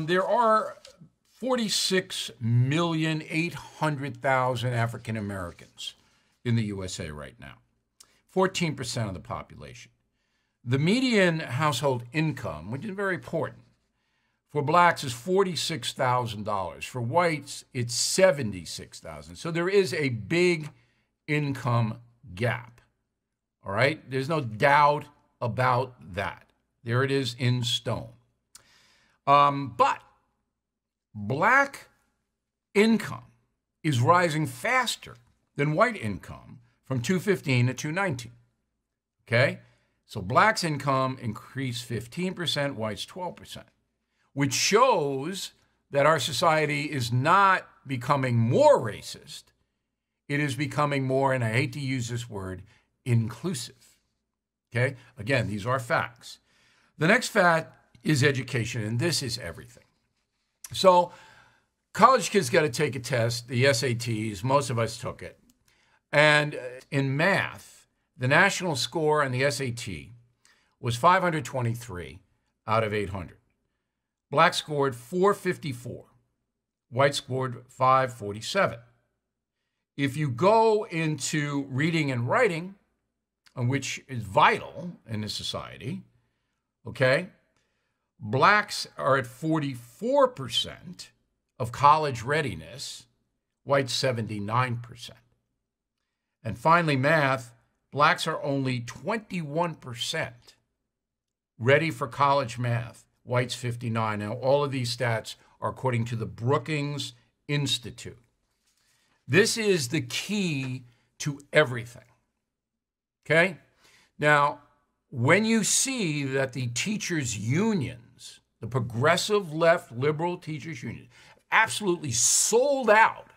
There are 46,800,000 African Americans in the USA right now, 14% of the population. The median household income, which is very important, for blacks is $46,000. For whites, it's $76,000. So there is a big income gap. All right? There's no doubt about that. There it is in stone. Um, but black income is rising faster than white income from 215 to 219. Okay? So blacks' income increased 15%, whites 12%, which shows that our society is not becoming more racist. It is becoming more, and I hate to use this word, inclusive. Okay? Again, these are facts. The next fact is education, and this is everything. So, college kids got to take a test, the SATs, most of us took it. And uh, in math, the national score on the SAT was 523 out of 800. Black scored 454, white scored 547. If you go into reading and writing, uh, which is vital in this society, okay, Blacks are at 44% of college readiness, whites 79%. And finally, math blacks are only 21% ready for college math, whites 59. Now, all of these stats are according to the Brookings Institute. This is the key to everything. Okay? Now, when you see that the teachers' union the progressive left liberal teachers union, absolutely sold out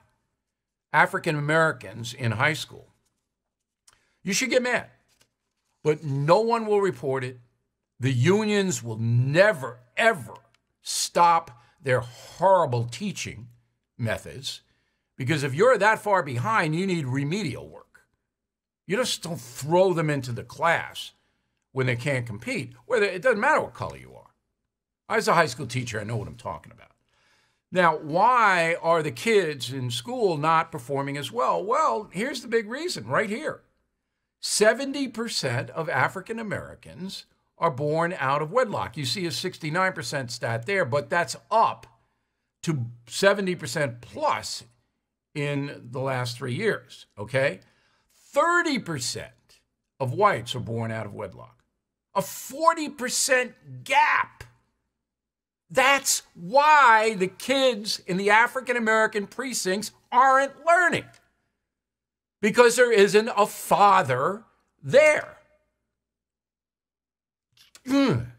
African Americans in high school. You should get mad, but no one will report it. The unions will never, ever stop their horrible teaching methods because if you're that far behind, you need remedial work. You just don't throw them into the class when they can't compete, whether it doesn't matter what color you are. I was a high school teacher. I know what I'm talking about. Now, why are the kids in school not performing as well? Well, here's the big reason right here 70% of African Americans are born out of wedlock. You see a 69% stat there, but that's up to 70% plus in the last three years, okay? 30% of whites are born out of wedlock, a 40% gap that's why the kids in the African American precincts aren't learning, because there isn't a father there. Hmm.